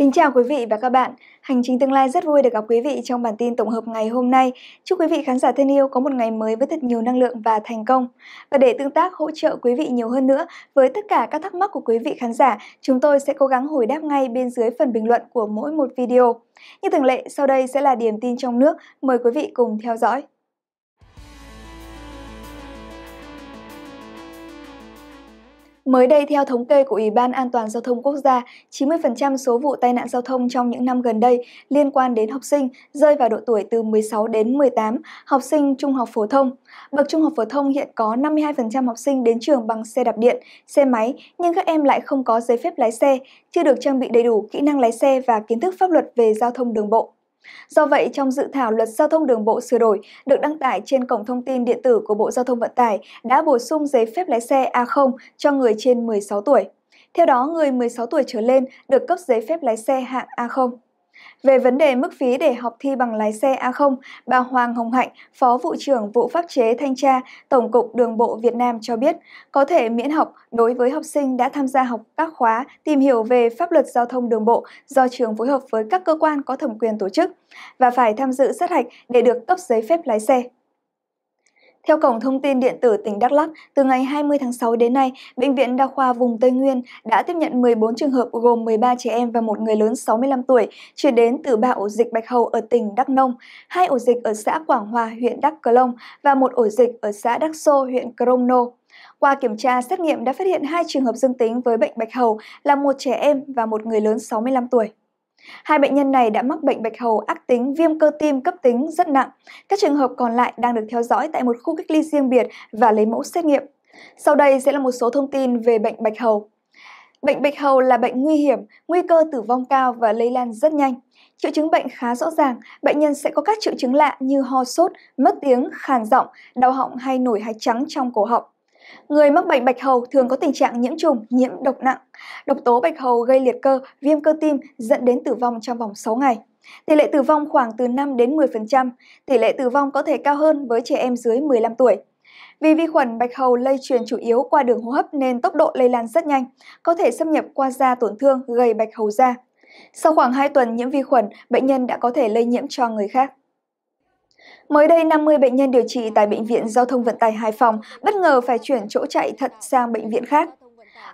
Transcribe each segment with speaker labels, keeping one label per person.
Speaker 1: Kính chào quý vị và các bạn. Hành trình tương lai rất vui được gặp quý vị trong bản tin tổng hợp ngày hôm nay. Chúc quý vị khán giả thân yêu có một ngày mới với thật nhiều năng lượng và thành công. Và để tương tác hỗ trợ quý vị nhiều hơn nữa với tất cả các thắc mắc của quý vị khán giả, chúng tôi sẽ cố gắng hồi đáp ngay bên dưới phần bình luận của mỗi một video. Như thường lệ, sau đây sẽ là điểm tin trong nước. Mời quý vị cùng theo dõi. Mới đây, theo thống kê của Ủy ban An toàn Giao thông Quốc gia, 90% số vụ tai nạn giao thông trong những năm gần đây liên quan đến học sinh rơi vào độ tuổi từ 16 đến 18, học sinh trung học phổ thông. Bậc trung học phổ thông hiện có 52% học sinh đến trường bằng xe đạp điện, xe máy, nhưng các em lại không có giấy phép lái xe, chưa được trang bị đầy đủ kỹ năng lái xe và kiến thức pháp luật về giao thông đường bộ. Do vậy, trong dự thảo luật giao thông đường bộ sửa đổi được đăng tải trên cổng thông tin điện tử của Bộ Giao thông Vận tải đã bổ sung giấy phép lái xe A0 cho người trên 16 tuổi. Theo đó, người 16 tuổi trở lên được cấp giấy phép lái xe hạng A0. Về vấn đề mức phí để học thi bằng lái xe A0, bà Hoàng Hồng Hạnh, Phó Vụ trưởng Vụ Pháp chế Thanh tra, Tổng cục Đường bộ Việt Nam cho biết, có thể miễn học đối với học sinh đã tham gia học các khóa tìm hiểu về pháp luật giao thông đường bộ do trường phối hợp với các cơ quan có thẩm quyền tổ chức và phải tham dự sát hạch để được cấp giấy phép lái xe. Theo Cổng Thông tin Điện tử tỉnh Đắk Lắk, từ ngày 20 tháng 6 đến nay, Bệnh viện Đa khoa vùng Tây Nguyên đã tiếp nhận 14 trường hợp gồm 13 trẻ em và một người lớn 65 tuổi chuyển đến từ ba ổ dịch bạch hầu ở tỉnh Đắk Nông, hai ổ dịch ở xã Quảng Hòa, huyện Đắk Cờ Long và một ổ dịch ở xã Đắk Sô, huyện Nô. Qua kiểm tra, xét nghiệm đã phát hiện hai trường hợp dương tính với bệnh bạch hầu là một trẻ em và một người lớn 65 tuổi. Hai bệnh nhân này đã mắc bệnh bạch hầu ác tính viêm cơ tim cấp tính rất nặng. Các trường hợp còn lại đang được theo dõi tại một khu cách ly riêng biệt và lấy mẫu xét nghiệm. Sau đây sẽ là một số thông tin về bệnh bạch hầu. Bệnh bạch hầu là bệnh nguy hiểm, nguy cơ tử vong cao và lây lan rất nhanh. Triệu chứng bệnh khá rõ ràng, bệnh nhân sẽ có các triệu chứng lạ như ho sốt, mất tiếng, khàn giọng, đau họng hay nổi hạch trắng trong cổ họng. Người mắc bệnh bạch hầu thường có tình trạng nhiễm trùng, nhiễm độc nặng. Độc tố bạch hầu gây liệt cơ, viêm cơ tim dẫn đến tử vong trong vòng 6 ngày. Tỷ lệ tử vong khoảng từ 5 đến 10%, tỷ lệ tử vong có thể cao hơn với trẻ em dưới 15 tuổi. Vì vi khuẩn bạch hầu lây truyền chủ yếu qua đường hô hấp nên tốc độ lây lan rất nhanh, có thể xâm nhập qua da tổn thương gây bạch hầu da. Sau khoảng 2 tuần nhiễm vi khuẩn, bệnh nhân đã có thể lây nhiễm cho người khác. Mới đây, 50 bệnh nhân điều trị tại Bệnh viện Giao thông Vận tải Hải Phòng bất ngờ phải chuyển chỗ chạy thận sang bệnh viện khác.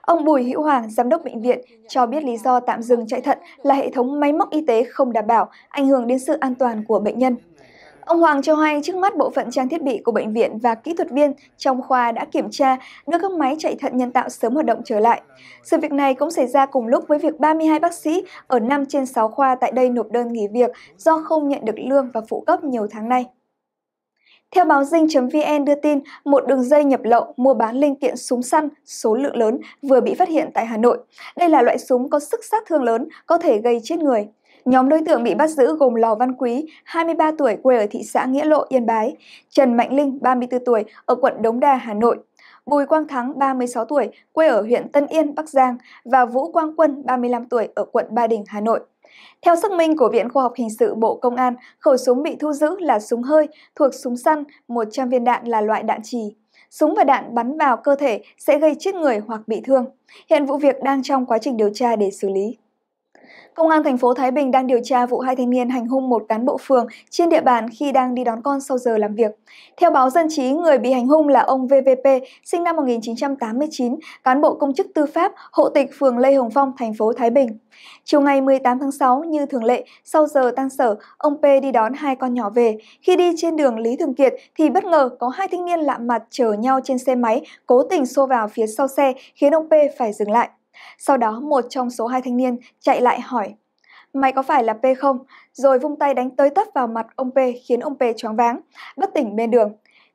Speaker 1: Ông Bùi Hữu Hoàng, giám đốc bệnh viện, cho biết lý do tạm dừng chạy thận là hệ thống máy móc y tế không đảm bảo, ảnh hưởng đến sự an toàn của bệnh nhân. Ông Hoàng cho hay trước mắt bộ phận trang thiết bị của bệnh viện và kỹ thuật viên trong khoa đã kiểm tra đưa các máy chạy thận nhân tạo sớm hoạt động trở lại. Sự việc này cũng xảy ra cùng lúc với việc 32 bác sĩ ở 5 trên 6 khoa tại đây nộp đơn nghỉ việc do không nhận được lương và phụ cấp nhiều tháng nay. Theo báo dinh.vn đưa tin, một đường dây nhập lậu mua bán linh kiện súng săn số lượng lớn vừa bị phát hiện tại Hà Nội. Đây là loại súng có sức sát thương lớn, có thể gây chết người. Nhóm đối tượng bị bắt giữ gồm Lò Văn Quý, 23 tuổi, quê ở thị xã Nghĩa Lộ, Yên Bái, Trần Mạnh Linh, 34 tuổi, ở quận Đống Đa, Hà Nội, Bùi Quang Thắng, 36 tuổi, quê ở huyện Tân Yên, Bắc Giang và Vũ Quang Quân, 35 tuổi, ở quận Ba Đình, Hà Nội. Theo xác minh của Viện Khoa học Hình sự Bộ Công an, khẩu súng bị thu giữ là súng hơi thuộc súng săn, 100 viên đạn là loại đạn trì. Súng và đạn bắn vào cơ thể sẽ gây chết người hoặc bị thương. Hiện vụ việc đang trong quá trình điều tra để xử lý. Công an thành phố Thái Bình đang điều tra vụ hai thanh niên hành hung một cán bộ phường trên địa bàn khi đang đi đón con sau giờ làm việc. Theo báo Dân trí, người bị hành hung là ông VVP, sinh năm 1989, cán bộ công chức tư pháp, hộ tịch phường Lê Hồng Phong, thành phố Thái Bình. Chiều ngày 18 tháng 6, như thường lệ, sau giờ tan sở, ông P đi đón hai con nhỏ về. Khi đi trên đường Lý Thường Kiệt thì bất ngờ có hai thanh niên lạ mặt chở nhau trên xe máy cố tình xô vào phía sau xe khiến ông P phải dừng lại. Sau đó một trong số hai thanh niên chạy lại hỏi Mày có phải là P không? Rồi vung tay đánh tới tấp vào mặt ông P khiến ông P choáng váng, bất tỉnh bên đường.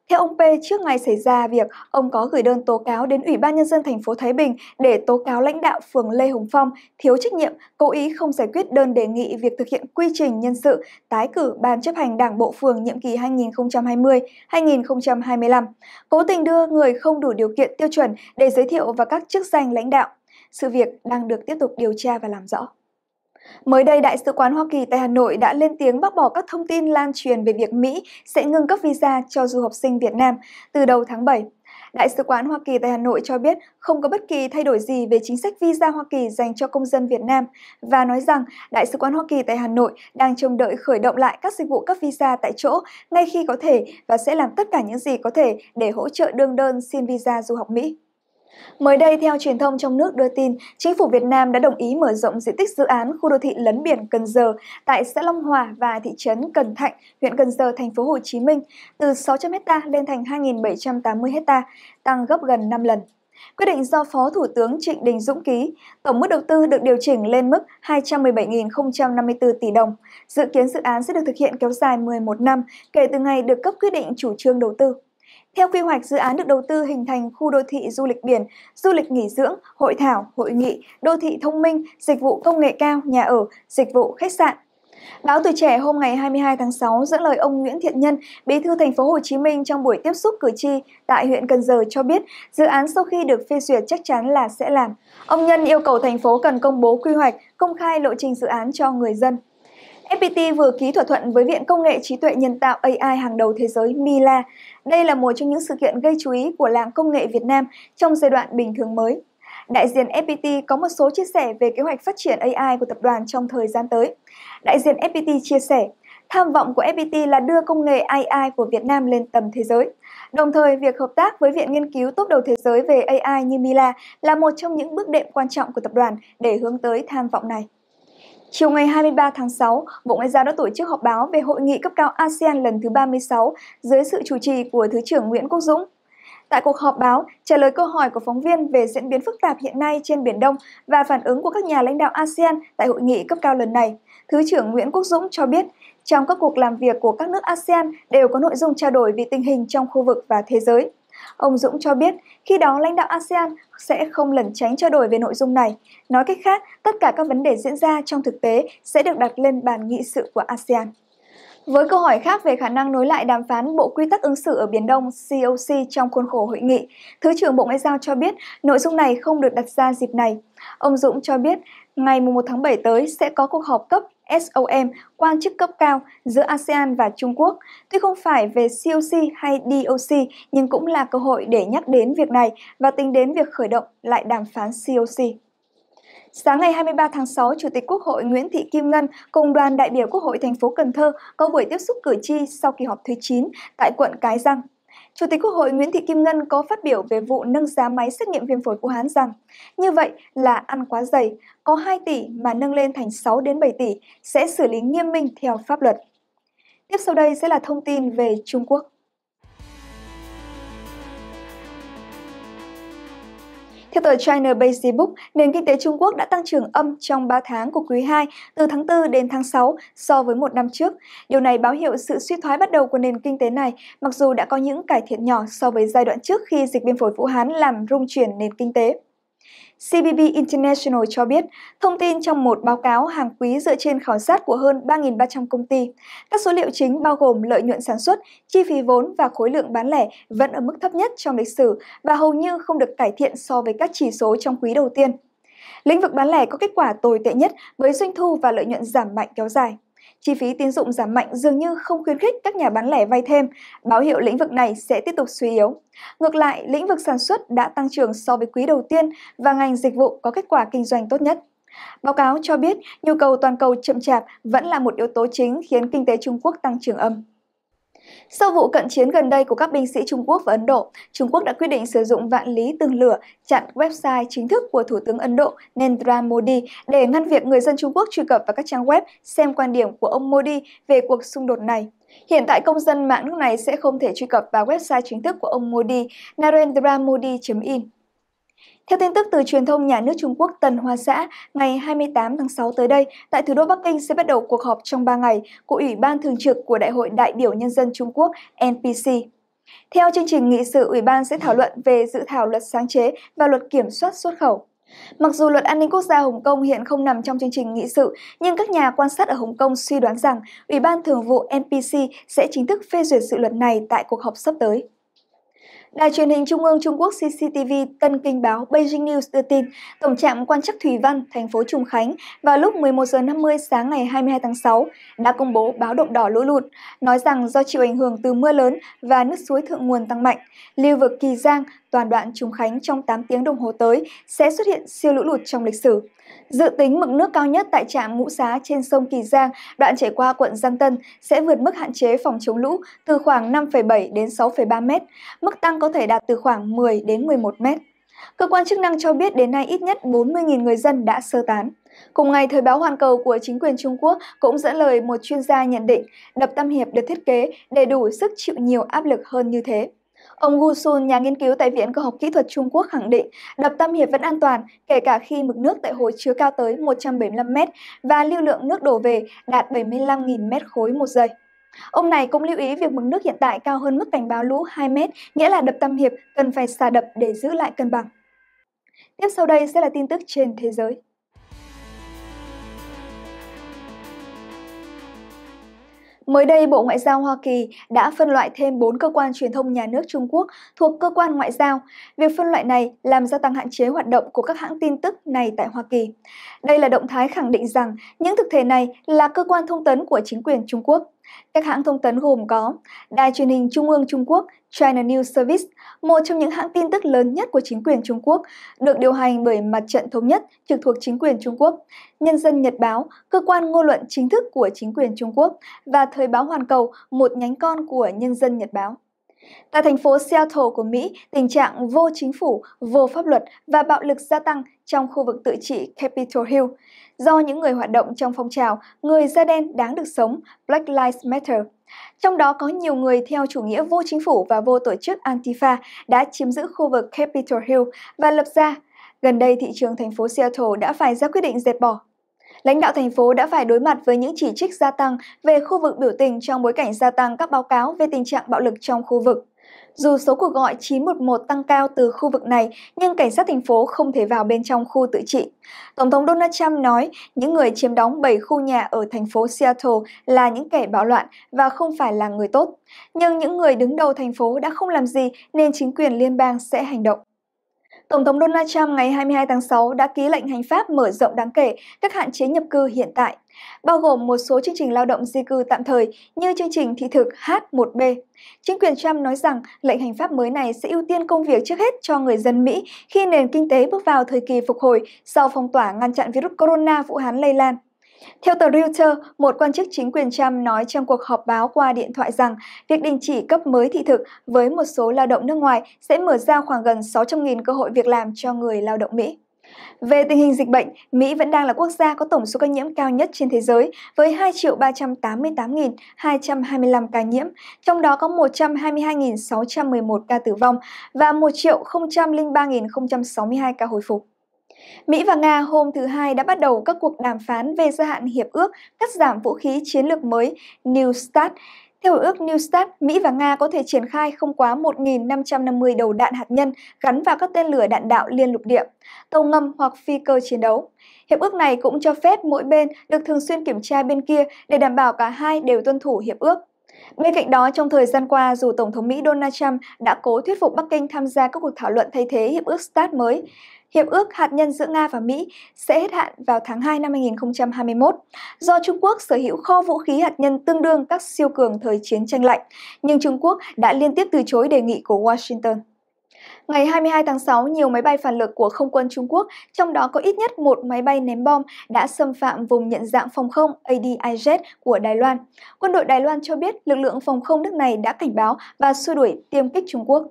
Speaker 1: Theo ông P, trước ngày xảy ra việc, ông có gửi đơn tố cáo đến Ủy ban Nhân dân thành phố Thái Bình để tố cáo lãnh đạo phường Lê Hồng Phong thiếu trách nhiệm, cố ý không giải quyết đơn đề nghị việc thực hiện quy trình nhân sự tái cử Ban chấp hành Đảng Bộ Phường nhiệm kỳ 2020-2025, cố tình đưa người không đủ điều kiện tiêu chuẩn để giới thiệu vào các chức danh lãnh đạo. Sự việc đang được tiếp tục điều tra và làm rõ. Mới đây, Đại sứ quán Hoa Kỳ tại Hà Nội đã lên tiếng bác bỏ các thông tin lan truyền về việc Mỹ sẽ ngừng cấp visa cho du học sinh Việt Nam từ đầu tháng 7. Đại sứ quán Hoa Kỳ tại Hà Nội cho biết không có bất kỳ thay đổi gì về chính sách visa Hoa Kỳ dành cho công dân Việt Nam và nói rằng Đại sứ quán Hoa Kỳ tại Hà Nội đang trông đợi khởi động lại các dịch vụ cấp visa tại chỗ ngay khi có thể và sẽ làm tất cả những gì có thể để hỗ trợ đương đơn xin visa du học Mỹ. Mới đây, theo truyền thông trong nước đưa tin, chính phủ Việt Nam đã đồng ý mở rộng diện tích dự án khu đô thị lấn biển Cần Giờ tại xã Long Hòa và thị trấn Cần Thạnh, huyện Cần Giờ, thành phố Hồ Chí Minh từ 600 ha lên thành 2.780 ha, tăng gấp gần 5 lần. Quyết định do Phó Thủ tướng Trịnh Đình Dũng ký, tổng mức đầu tư được điều chỉnh lên mức 217.054 tỷ đồng. Dự kiến dự án sẽ được thực hiện kéo dài 11 năm kể từ ngày được cấp quyết định chủ trương đầu tư. Theo quy hoạch, dự án được đầu tư hình thành khu đô thị du lịch biển, du lịch nghỉ dưỡng, hội thảo, hội nghị, đô thị thông minh, dịch vụ công nghệ cao, nhà ở, dịch vụ khách sạn, Báo Tuổi Trẻ hôm ngày 22 tháng 6 dẫn lời ông Nguyễn Thiện Nhân, Bí thư thành phố Hồ Chí Minh trong buổi tiếp xúc cử tri tại huyện Cần Giờ cho biết, dự án sau khi được phê duyệt chắc chắn là sẽ làm. Ông Nhân yêu cầu thành phố cần công bố quy hoạch, công khai lộ trình dự án cho người dân. FPT vừa ký thỏa thuận với Viện Công nghệ Trí tuệ Nhân tạo AI hàng đầu thế giới Mila. Đây là một trong những sự kiện gây chú ý của làng công nghệ Việt Nam trong giai đoạn bình thường mới. Đại diện FPT có một số chia sẻ về kế hoạch phát triển AI của tập đoàn trong thời gian tới. Đại diện FPT chia sẻ, tham vọng của FPT là đưa công nghệ AI của Việt Nam lên tầm thế giới. Đồng thời, việc hợp tác với Viện Nghiên cứu tốt đầu thế giới về AI như Mila là một trong những bước đệm quan trọng của tập đoàn để hướng tới tham vọng này. Chiều ngày 23 tháng 6, Bộ Ngoại giao đã tổ chức họp báo về hội nghị cấp cao ASEAN lần thứ 36 dưới sự chủ trì của Thứ trưởng Nguyễn Quốc Dũng. Tại cuộc họp báo, trả lời câu hỏi của phóng viên về diễn biến phức tạp hiện nay trên Biển Đông và phản ứng của các nhà lãnh đạo ASEAN tại hội nghị cấp cao lần này, Thứ trưởng Nguyễn Quốc Dũng cho biết, trong các cuộc làm việc của các nước ASEAN đều có nội dung trao đổi về tình hình trong khu vực và thế giới. Ông Dũng cho biết, khi đó lãnh đạo ASEAN sẽ không lẩn tránh trao đổi về nội dung này. Nói cách khác, tất cả các vấn đề diễn ra trong thực tế sẽ được đặt lên bàn nghị sự của ASEAN. Với câu hỏi khác về khả năng nối lại đàm phán Bộ Quy tắc ứng xử ở Biển Đông COC trong khuôn khổ hội nghị, Thứ trưởng Bộ Ngoại giao cho biết nội dung này không được đặt ra dịp này. Ông Dũng cho biết ngày 1 tháng 7 tới sẽ có cuộc họp cấp SOM, quan chức cấp cao giữa ASEAN và Trung Quốc. Tuy không phải về COC hay DOC nhưng cũng là cơ hội để nhắc đến việc này và tính đến việc khởi động lại đàm phán COC. Sáng ngày 23 tháng 6, Chủ tịch Quốc hội Nguyễn Thị Kim Ngân cùng đoàn đại biểu Quốc hội thành phố Cần Thơ có buổi tiếp xúc cử tri sau kỳ họp thứ 9 tại quận Cái Răng. Chủ tịch Quốc hội Nguyễn Thị Kim Ngân có phát biểu về vụ nâng giá máy xét nghiệm viêm phổi Vũ Hán rằng, như vậy là ăn quá dày, có 2 tỷ mà nâng lên thành 6 đến 7 tỷ sẽ xử lý nghiêm minh theo pháp luật. Tiếp sau đây sẽ là thông tin về Trung Quốc. Theo tờ China Basic Book, nền kinh tế Trung Quốc đã tăng trưởng âm trong 3 tháng của quý 2, từ tháng 4 đến tháng 6 so với một năm trước. Điều này báo hiệu sự suy thoái bắt đầu của nền kinh tế này, mặc dù đã có những cải thiện nhỏ so với giai đoạn trước khi dịch viêm phổi Vũ Hán làm rung chuyển nền kinh tế. CBB International cho biết, thông tin trong một báo cáo hàng quý dựa trên khảo sát của hơn 3.300 công ty. Các số liệu chính bao gồm lợi nhuận sản xuất, chi phí vốn và khối lượng bán lẻ vẫn ở mức thấp nhất trong lịch sử và hầu như không được cải thiện so với các chỉ số trong quý đầu tiên. Lĩnh vực bán lẻ có kết quả tồi tệ nhất với doanh thu và lợi nhuận giảm mạnh kéo dài chi phí tín dụng giảm mạnh dường như không khuyến khích các nhà bán lẻ vay thêm, báo hiệu lĩnh vực này sẽ tiếp tục suy yếu. Ngược lại, lĩnh vực sản xuất đã tăng trưởng so với quý đầu tiên và ngành dịch vụ có kết quả kinh doanh tốt nhất. Báo cáo cho biết, nhu cầu toàn cầu chậm chạp vẫn là một yếu tố chính khiến kinh tế Trung Quốc tăng trưởng âm. Sau vụ cận chiến gần đây của các binh sĩ Trung Quốc và Ấn Độ, Trung Quốc đã quyết định sử dụng vạn lý tường lửa chặn website chính thức của Thủ tướng Ấn Độ Narendra Modi để ngăn việc người dân Trung Quốc truy cập vào các trang web xem quan điểm của ông Modi về cuộc xung đột này. Hiện tại công dân mạng nước này sẽ không thể truy cập vào website chính thức của ông Modi, narendramodi.in. Theo tin tức từ truyền thông nhà nước Trung Quốc Tần Hoa Xã, ngày 28 tháng 6 tới đây, tại thủ đô Bắc Kinh sẽ bắt đầu cuộc họp trong 3 ngày của Ủy ban Thường trực của Đại hội đại biểu Nhân dân Trung Quốc NPC. Theo chương trình nghị sự, Ủy ban sẽ thảo luận về dự thảo luật sáng chế và luật kiểm soát xuất khẩu. Mặc dù luật an ninh quốc gia Hồng Kông hiện không nằm trong chương trình nghị sự, nhưng các nhà quan sát ở Hồng Kông suy đoán rằng Ủy ban Thường vụ NPC sẽ chính thức phê duyệt dự luật này tại cuộc họp sắp tới. Đài truyền hình Trung ương Trung Quốc CCTV Tân Kinh báo Beijing News đưa tin, Tổng trạm quan trắc Thủy Văn, thành phố Trùng Khánh vào lúc 11 giờ 50 sáng ngày 22 tháng 6 đã công bố báo động đỏ lũ lụt, nói rằng do chịu ảnh hưởng từ mưa lớn và nước suối thượng nguồn tăng mạnh, lưu vực Kỳ Giang, toàn đoạn Trùng Khánh trong 8 tiếng đồng hồ tới sẽ xuất hiện siêu lũ lụt trong lịch sử. Dự tính mực nước cao nhất tại trạm Ngũ Xá trên sông Kỳ Giang, đoạn chảy qua quận Giang Tân, sẽ vượt mức hạn chế phòng chống lũ từ khoảng 5,7 đến 6,3 mét, Mức tăng có thể đạt từ khoảng 10 đến 11 mét. Cơ quan chức năng cho biết đến nay ít nhất 40.000 người dân đã sơ tán. Cùng ngày, thời báo Hoàn Cầu của chính quyền Trung Quốc cũng dẫn lời một chuyên gia nhận định đập Tam Hiệp được thiết kế để đủ sức chịu nhiều áp lực hơn như thế. Ông Gu Sun, nhà nghiên cứu tại Viện Khoa học Kỹ thuật Trung Quốc khẳng định đập Tam Hiệp vẫn an toàn, kể cả khi mực nước tại hồ chứa cao tới 175 mét và lưu lượng nước đổ về đạt 75.000 mét khối một giây. Ông này cũng lưu ý việc mực nước hiện tại cao hơn mức cảnh báo lũ 2 mét, nghĩa là đập Tam Hiệp cần phải xả đập để giữ lại cân bằng. Tiếp sau đây sẽ là tin tức trên thế giới. Mới đây, Bộ Ngoại giao Hoa Kỳ đã phân loại thêm 4 cơ quan truyền thông nhà nước Trung Quốc thuộc cơ quan ngoại giao. Việc phân loại này làm gia tăng hạn chế hoạt động của các hãng tin tức này tại Hoa Kỳ. Đây là động thái khẳng định rằng những thực thể này là cơ quan thông tấn của chính quyền Trung Quốc. Các hãng thông tấn gồm có Đài truyền hình Trung ương Trung Quốc China News Service, một trong những hãng tin tức lớn nhất của chính quyền Trung Quốc, được điều hành bởi Mặt trận Thống nhất trực thuộc chính quyền Trung Quốc, Nhân dân Nhật Báo, cơ quan ngôn luận chính thức của chính quyền Trung Quốc và Thời báo Hoàn Cầu, một nhánh con của Nhân dân Nhật Báo. Tại thành phố Seattle của Mỹ, tình trạng vô chính phủ, vô pháp luật và bạo lực gia tăng trong khu vực tự trị Capitol Hill do những người hoạt động trong phong trào Người da đen đáng được sống Black Lives Matter. Trong đó có nhiều người theo chủ nghĩa vô chính phủ và vô tổ chức Antifa đã chiếm giữ khu vực Capitol Hill và lập ra. Gần đây, thị trường thành phố Seattle đã phải ra quyết định dẹp bỏ lãnh đạo thành phố đã phải đối mặt với những chỉ trích gia tăng về khu vực biểu tình trong bối cảnh gia tăng các báo cáo về tình trạng bạo lực trong khu vực. Dù số cuộc gọi 911 tăng cao từ khu vực này, nhưng cảnh sát thành phố không thể vào bên trong khu tự trị. Tổng thống Donald Trump nói những người chiếm đóng 7 khu nhà ở thành phố Seattle là những kẻ bạo loạn và không phải là người tốt. Nhưng những người đứng đầu thành phố đã không làm gì nên chính quyền liên bang sẽ hành động. Tổng thống Donald Trump ngày 22 tháng 6 đã ký lệnh hành pháp mở rộng đáng kể các hạn chế nhập cư hiện tại, bao gồm một số chương trình lao động di cư tạm thời như chương trình thị thực H1B. Chính quyền Trump nói rằng lệnh hành pháp mới này sẽ ưu tiên công việc trước hết cho người dân Mỹ khi nền kinh tế bước vào thời kỳ phục hồi sau phong tỏa ngăn chặn virus corona Vũ Hán lây lan. Theo tờ Reuters, một quan chức chính quyền Trump nói trong cuộc họp báo qua điện thoại rằng việc đình chỉ cấp mới thị thực với một số lao động nước ngoài sẽ mở ra khoảng gần 600.000 cơ hội việc làm cho người lao động Mỹ. Về tình hình dịch bệnh, Mỹ vẫn đang là quốc gia có tổng số ca nhiễm cao nhất trên thế giới với 2 388.225 ca nhiễm, trong đó có 122.611 ca tử vong và 1 003.062 ca hồi phục. Mỹ và Nga hôm thứ Hai đã bắt đầu các cuộc đàm phán về gia hạn hiệp ước cắt giảm vũ khí chiến lược mới New START. Theo hiệp ước New START, Mỹ và Nga có thể triển khai không quá 1.550 đầu đạn hạt nhân gắn vào các tên lửa đạn đạo liên lục địa, tàu ngầm hoặc phi cơ chiến đấu. Hiệp ước này cũng cho phép mỗi bên được thường xuyên kiểm tra bên kia để đảm bảo cả hai đều tuân thủ hiệp ước. Bên cạnh đó, trong thời gian qua, dù Tổng thống Mỹ Donald Trump đã cố thuyết phục Bắc Kinh tham gia các cuộc thảo luận thay thế Hiệp ước START mới, Hiệp ước hạt nhân giữa Nga và Mỹ sẽ hết hạn vào tháng 2 năm 2021. Do Trung Quốc sở hữu kho vũ khí hạt nhân tương đương các siêu cường thời chiến tranh lạnh, nhưng Trung Quốc đã liên tiếp từ chối đề nghị của Washington. Ngày 22 tháng 6, nhiều máy bay phản lực của không quân Trung Quốc, trong đó có ít nhất một máy bay ném bom, đã xâm phạm vùng nhận dạng phòng không ADIZ của Đài Loan. Quân đội Đài Loan cho biết lực lượng phòng không nước này đã cảnh báo và xua đuổi tiêm kích Trung Quốc.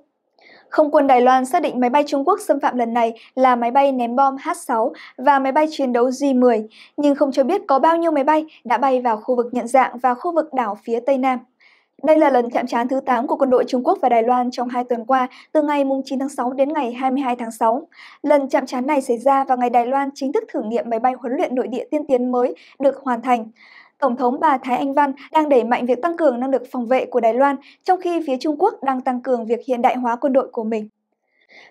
Speaker 1: Không quân Đài Loan xác định máy bay Trung Quốc xâm phạm lần này là máy bay ném bom H-6 và máy bay chiến đấu J-10, nhưng không cho biết có bao nhiêu máy bay đã bay vào khu vực nhận dạng và khu vực đảo phía Tây Nam. Đây là lần chạm trán thứ 8 của quân đội Trung Quốc và Đài Loan trong hai tuần qua, từ ngày 9 tháng 6 đến ngày 22 tháng 6. Lần chạm trán này xảy ra vào ngày Đài Loan chính thức thử nghiệm máy bay huấn luyện nội địa tiên tiến mới được hoàn thành. Tổng thống bà Thái Anh Văn đang đẩy mạnh việc tăng cường năng lực phòng vệ của Đài Loan, trong khi phía Trung Quốc đang tăng cường việc hiện đại hóa quân đội của mình.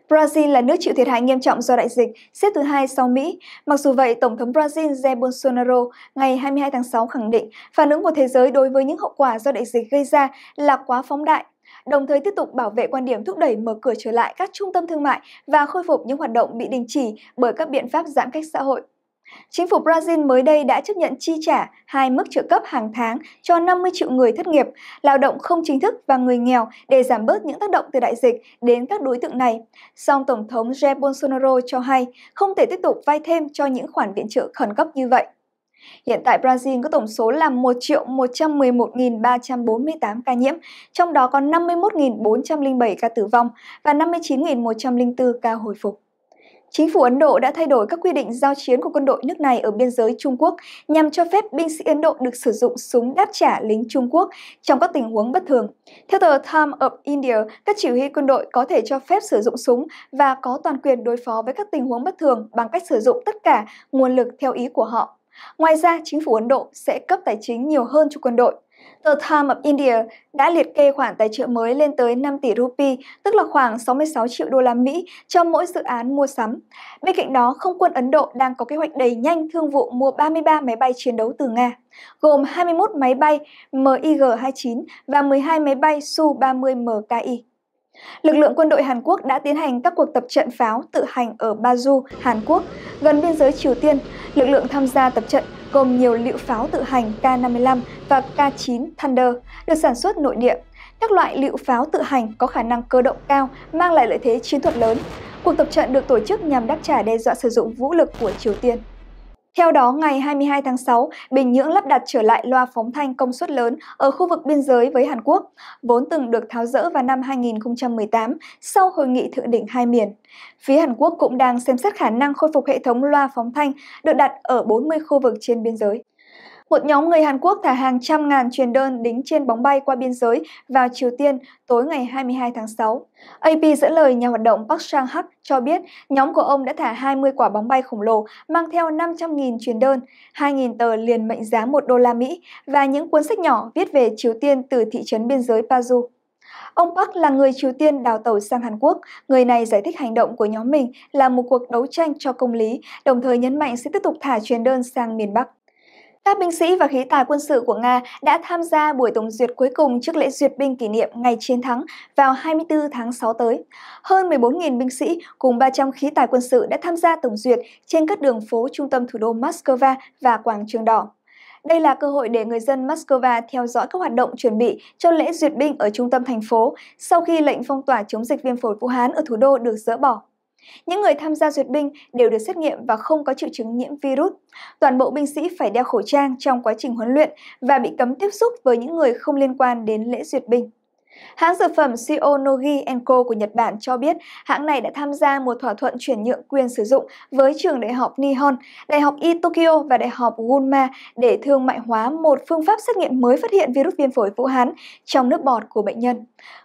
Speaker 1: Brazil là nước chịu thiệt hại nghiêm trọng do đại dịch, xếp thứ hai sau Mỹ. Mặc dù vậy, Tổng thống Brazil Jair Bolsonaro ngày 22 tháng 6 khẳng định phản ứng của thế giới đối với những hậu quả do đại dịch gây ra là quá phóng đại, đồng thời tiếp tục bảo vệ quan điểm thúc đẩy mở cửa trở lại các trung tâm thương mại và khôi phục những hoạt động bị đình chỉ bởi các biện pháp giãn cách xã hội. Chính phủ Brazil mới đây đã chấp nhận chi trả hai mức trợ cấp hàng tháng cho 50 triệu người thất nghiệp, lao động không chính thức và người nghèo để giảm bớt những tác động từ đại dịch đến các đối tượng này. Song Tổng thống Jair Bolsonaro cho hay không thể tiếp tục vay thêm cho những khoản viện trợ khẩn cấp như vậy. Hiện tại Brazil có tổng số là 1 111.348 ca nhiễm, trong đó có 51.407 ca tử vong và 59.104 ca hồi phục. Chính phủ Ấn Độ đã thay đổi các quy định giao chiến của quân đội nước này ở biên giới Trung Quốc nhằm cho phép binh sĩ Ấn Độ được sử dụng súng đáp trả lính Trung Quốc trong các tình huống bất thường. Theo tờ Time of India, các chỉ huy quân đội có thể cho phép sử dụng súng và có toàn quyền đối phó với các tình huống bất thường bằng cách sử dụng tất cả nguồn lực theo ý của họ. Ngoài ra, chính phủ Ấn Độ sẽ cấp tài chính nhiều hơn cho quân đội. Tờ Times of India đã liệt kê khoản tài trợ mới lên tới 5 tỷ rupee, tức là khoảng 66 triệu đô la Mỹ cho mỗi dự án mua sắm. Bên cạnh đó, không quân Ấn Độ đang có kế hoạch đẩy nhanh thương vụ mua 33 máy bay chiến đấu từ Nga, gồm 21 máy bay MiG-29 và 12 máy bay Su-30MKI. Lực lượng quân đội Hàn Quốc đã tiến hành các cuộc tập trận pháo tự hành ở Baju, Hàn Quốc, gần biên giới Triều Tiên. Lực lượng tham gia tập trận gồm nhiều lựu pháo tự hành K-55 và K-9 Thunder được sản xuất nội địa. Các loại lựu pháo tự hành có khả năng cơ động cao, mang lại lợi thế chiến thuật lớn. Cuộc tập trận được tổ chức nhằm đáp trả đe dọa sử dụng vũ lực của Triều Tiên. Theo đó, ngày 22 tháng 6, Bình Nhưỡng lắp đặt trở lại loa phóng thanh công suất lớn ở khu vực biên giới với Hàn Quốc, vốn từng được tháo dỡ vào năm 2018 sau hội nghị thượng đỉnh hai miền. Phía Hàn Quốc cũng đang xem xét khả năng khôi phục hệ thống loa phóng thanh được đặt ở 40 khu vực trên biên giới. Một nhóm người Hàn Quốc thả hàng trăm ngàn truyền đơn đính trên bóng bay qua biên giới vào Triều Tiên tối ngày 22 tháng 6. AP dẫn lời nhà hoạt động Park Sang-hak cho biết nhóm của ông đã thả 20 quả bóng bay khổng lồ mang theo 500.000 truyền đơn, 2.000 tờ liền mệnh giá 1 đô la Mỹ và những cuốn sách nhỏ viết về Triều Tiên từ thị trấn biên giới Paju. Ông Park là người Triều Tiên đào tàu sang Hàn Quốc. Người này giải thích hành động của nhóm mình là một cuộc đấu tranh cho công lý, đồng thời nhấn mạnh sẽ tiếp tục thả truyền đơn sang miền Bắc. Các binh sĩ và khí tài quân sự của Nga đã tham gia buổi tổng duyệt cuối cùng trước lễ duyệt binh kỷ niệm ngày chiến thắng vào 24 tháng 6 tới. Hơn 14.000 binh sĩ cùng 300 khí tài quân sự đã tham gia tổng duyệt trên các đường phố trung tâm thủ đô Moscow và quảng trường đỏ. Đây là cơ hội để người dân Moscow theo dõi các hoạt động chuẩn bị cho lễ duyệt binh ở trung tâm thành phố sau khi lệnh phong tỏa chống dịch viêm phổi Vũ Hán ở thủ đô được dỡ bỏ. Những người tham gia duyệt binh đều được xét nghiệm và không có triệu chứng nhiễm virus. Toàn bộ binh sĩ phải đeo khẩu trang trong quá trình huấn luyện và bị cấm tiếp xúc với những người không liên quan đến lễ duyệt binh. Hãng dược phẩm Shionogi Co của Nhật Bản cho biết hãng này đã tham gia một thỏa thuận chuyển nhượng quyền sử dụng với trường đại học Nihon, đại học y Tokyo và đại học Gunma để thương mại hóa một phương pháp xét nghiệm mới phát hiện virus viêm phổi Vũ Hán trong nước bọt của bệnh nhân.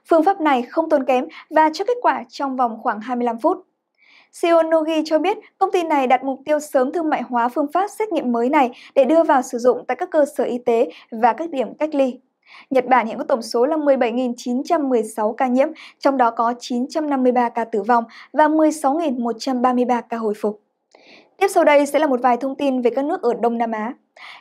Speaker 1: Phương pháp này không tốn kém và cho kết quả trong vòng khoảng 25 phút. CEO Nogi cho biết công ty này đặt mục tiêu sớm thương mại hóa phương pháp xét nghiệm mới này để đưa vào sử dụng tại các cơ sở y tế và các điểm cách ly. Nhật Bản hiện có tổng số là 17.916 ca nhiễm, trong đó có 953 ca tử vong và 16.133 ca hồi phục. Tiếp sau đây sẽ là một vài thông tin về các nước ở Đông Nam Á.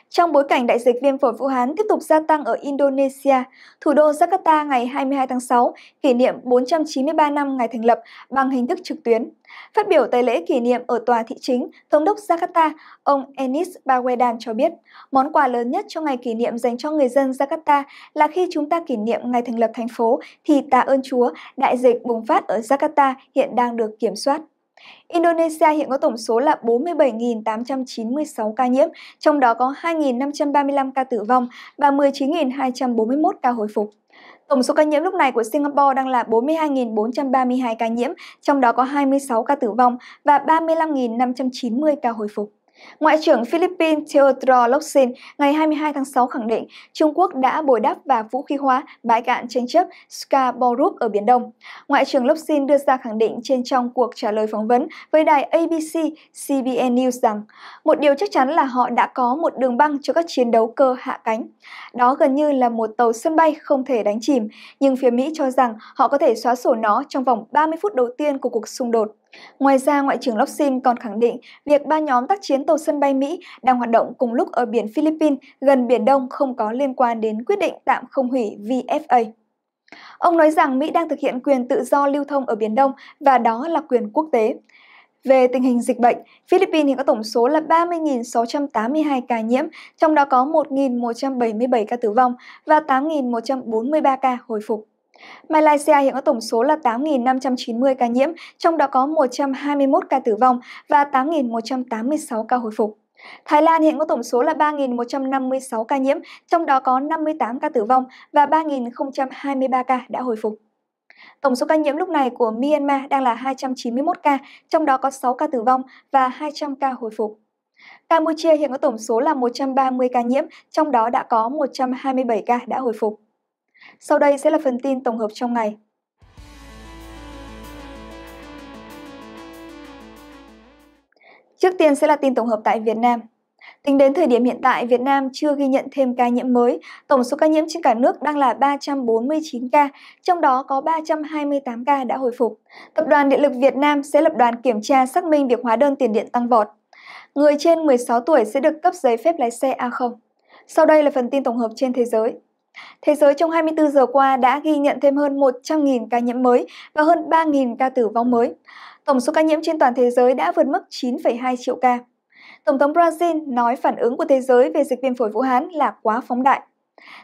Speaker 1: Trong bối cảnh đại dịch viêm phổi Vũ Hán tiếp tục gia tăng ở Indonesia, thủ đô Jakarta ngày 22 tháng 6 kỷ niệm 493 năm ngày thành lập bằng hình thức trực tuyến. Phát biểu tại lễ kỷ niệm ở tòa thị chính, Thống đốc Jakarta, ông Enis Bawedan cho biết, món quà lớn nhất cho ngày kỷ niệm dành cho người dân Jakarta là khi chúng ta kỷ niệm ngày thành lập thành phố thì tạ ơn Chúa, đại dịch bùng phát ở Jakarta hiện đang được kiểm soát. Indonesia hiện có tổng số là 47.896 ca nhiễm, trong đó có 2.535 ca tử vong và 19.241 ca hồi phục. Tổng số ca nhiễm lúc này của Singapore đang là 42.432 ca nhiễm, trong đó có 26 ca tử vong và 35.590 ca hồi phục. Ngoại trưởng Philippines Teodoro Locsin ngày 22 tháng 6 khẳng định Trung Quốc đã bồi đắp và vũ khí hóa bãi cạn tranh chấp Scarborough ở Biển Đông. Ngoại trưởng Locsin đưa ra khẳng định trên trong cuộc trả lời phỏng vấn với đài ABC CBN News rằng một điều chắc chắn là họ đã có một đường băng cho các chiến đấu cơ hạ cánh. Đó gần như là một tàu sân bay không thể đánh chìm, nhưng phía Mỹ cho rằng họ có thể xóa sổ nó trong vòng 30 phút đầu tiên của cuộc xung đột. Ngoài ra, Ngoại trưởng Locksin còn khẳng định việc ba nhóm tác chiến tàu sân bay Mỹ đang hoạt động cùng lúc ở biển Philippines gần Biển Đông không có liên quan đến quyết định tạm không hủy VFA. Ông nói rằng Mỹ đang thực hiện quyền tự do lưu thông ở Biển Đông và đó là quyền quốc tế. Về tình hình dịch bệnh, Philippines hiện có tổng số là 30.682 ca nhiễm, trong đó có 1.177 ca tử vong và 8.143 ca hồi phục. Malaysia hiện có tổng số là 8.590 ca nhiễm, trong đó có 121 ca tử vong và 8.186 ca hồi phục. Thái Lan hiện có tổng số là 3.156 ca nhiễm, trong đó có 58 ca tử vong và 3.023 ca đã hồi phục. Tổng số ca nhiễm lúc này của Myanmar đang là 291 ca, trong đó có 6 ca tử vong và 200 ca hồi phục. Campuchia hiện có tổng số là 130 ca nhiễm, trong đó đã có 127 ca đã hồi phục. Sau đây sẽ là phần tin tổng hợp trong ngày. Trước tiên sẽ là tin tổng hợp tại Việt Nam. Tính đến thời điểm hiện tại, Việt Nam chưa ghi nhận thêm ca nhiễm mới. Tổng số ca nhiễm trên cả nước đang là 349 ca, trong đó có 328 ca đã hồi phục. Tập đoàn Điện lực Việt Nam sẽ lập đoàn kiểm tra xác minh việc hóa đơn tiền điện tăng vọt. Người trên 16 tuổi sẽ được cấp giấy phép lái xe A0. Sau đây là phần tin tổng hợp trên thế giới. Thế giới trong 24 giờ qua đã ghi nhận thêm hơn 100.000 ca nhiễm mới và hơn 3.000 ca tử vong mới. Tổng số ca nhiễm trên toàn thế giới đã vượt mức 9,2 triệu ca. Tổng thống Brazil nói phản ứng của thế giới về dịch viêm phổi Vũ Hán là quá phóng đại.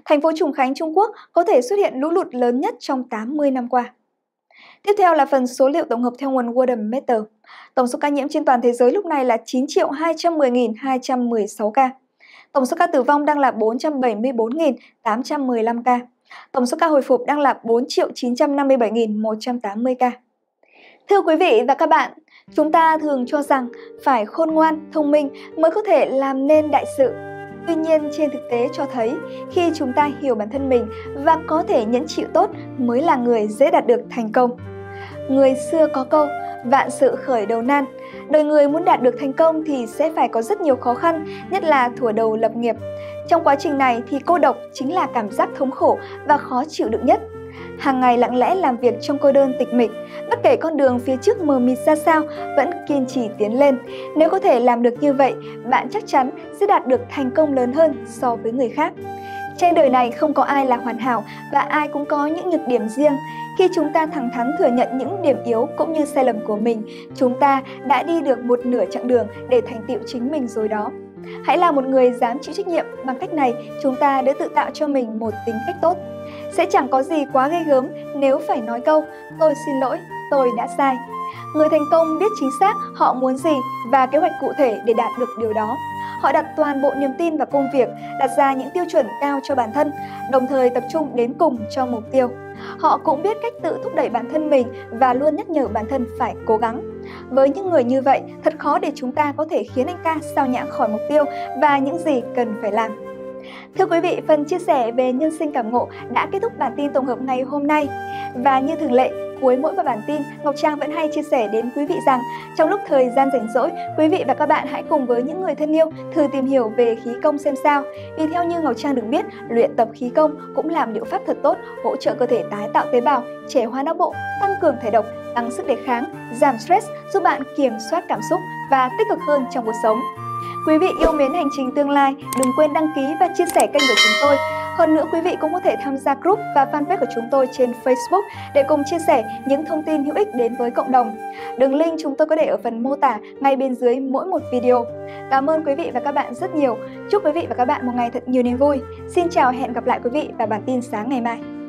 Speaker 1: Thành phố Trùng Khánh, Trung Quốc có thể xuất hiện lũ lụt lớn nhất trong 80 năm qua. Tiếp theo là phần số liệu tổng hợp theo nguồn Worldometer. Tổng số ca nhiễm trên toàn thế giới lúc này là 9 210.216 ca. Tổng số ca tử vong đang là 474.815 ca. Tổng số ca hồi phục đang là 4.957.180 ca. Thưa quý vị và các bạn, chúng ta thường cho rằng phải khôn ngoan, thông minh mới có thể làm nên đại sự. Tuy nhiên trên thực tế cho thấy khi chúng ta hiểu bản thân mình và có thể nhẫn chịu tốt mới là người dễ đạt được thành công. Người xưa có câu vạn sự khởi đầu nan, Đời người muốn đạt được thành công thì sẽ phải có rất nhiều khó khăn, nhất là thủa đầu lập nghiệp. Trong quá trình này thì cô độc chính là cảm giác thống khổ và khó chịu đựng nhất. Hàng ngày lặng lẽ làm việc trong cô đơn tịch mịch, bất kể con đường phía trước mờ mịt ra sao, vẫn kiên trì tiến lên. Nếu có thể làm được như vậy, bạn chắc chắn sẽ đạt được thành công lớn hơn so với người khác. Trên đời này không có ai là hoàn hảo và ai cũng có những nhược điểm riêng. Khi chúng ta thẳng thắn thừa nhận những điểm yếu cũng như sai lầm của mình, chúng ta đã đi được một nửa chặng đường để thành tựu chính mình rồi đó. Hãy là một người dám chịu trách nhiệm, bằng cách này chúng ta đã tự tạo cho mình một tính cách tốt. Sẽ chẳng có gì quá ghê gớm nếu phải nói câu tôi xin lỗi, tôi đã sai. Người thành công biết chính xác họ muốn gì và kế hoạch cụ thể để đạt được điều đó. Họ đặt toàn bộ niềm tin vào công việc, đặt ra những tiêu chuẩn cao cho bản thân, đồng thời tập trung đến cùng cho mục tiêu họ cũng biết cách tự thúc đẩy bản thân mình và luôn nhắc nhở bản thân phải cố gắng. Với những người như vậy, thật khó để chúng ta có thể khiến anh ta sao nhãng khỏi mục tiêu và những gì cần phải làm. Thưa quý vị, phần chia sẻ về nhân sinh cảm ngộ đã kết thúc bản tin tổng hợp ngày hôm nay. Và như thường lệ, cuối mỗi một bản tin, Ngọc Trang vẫn hay chia sẻ đến quý vị rằng trong lúc thời gian rảnh rỗi, quý vị và các bạn hãy cùng với những người thân yêu thử tìm hiểu về khí công xem sao. Vì theo như Ngọc Trang được biết, luyện tập khí công cũng làm một liệu pháp thật tốt, hỗ trợ cơ thể tái tạo tế bào, trẻ hóa não bộ, tăng cường thể độc, tăng sức đề kháng, giảm stress, giúp bạn kiểm soát cảm xúc và tích cực hơn trong cuộc sống. Quý vị yêu mến hành trình tương lai, đừng quên đăng ký và chia sẻ kênh của chúng tôi hơn nữa quý vị cũng có thể tham gia group và fanpage của chúng tôi trên Facebook để cùng chia sẻ những thông tin hữu ích đến với cộng đồng. Đường link chúng tôi có để ở phần mô tả ngay bên dưới mỗi một video. Cảm ơn quý vị và các bạn rất nhiều. Chúc quý vị và các bạn một ngày thật nhiều niềm vui. Xin chào hẹn gặp lại quý vị và bản tin sáng ngày mai.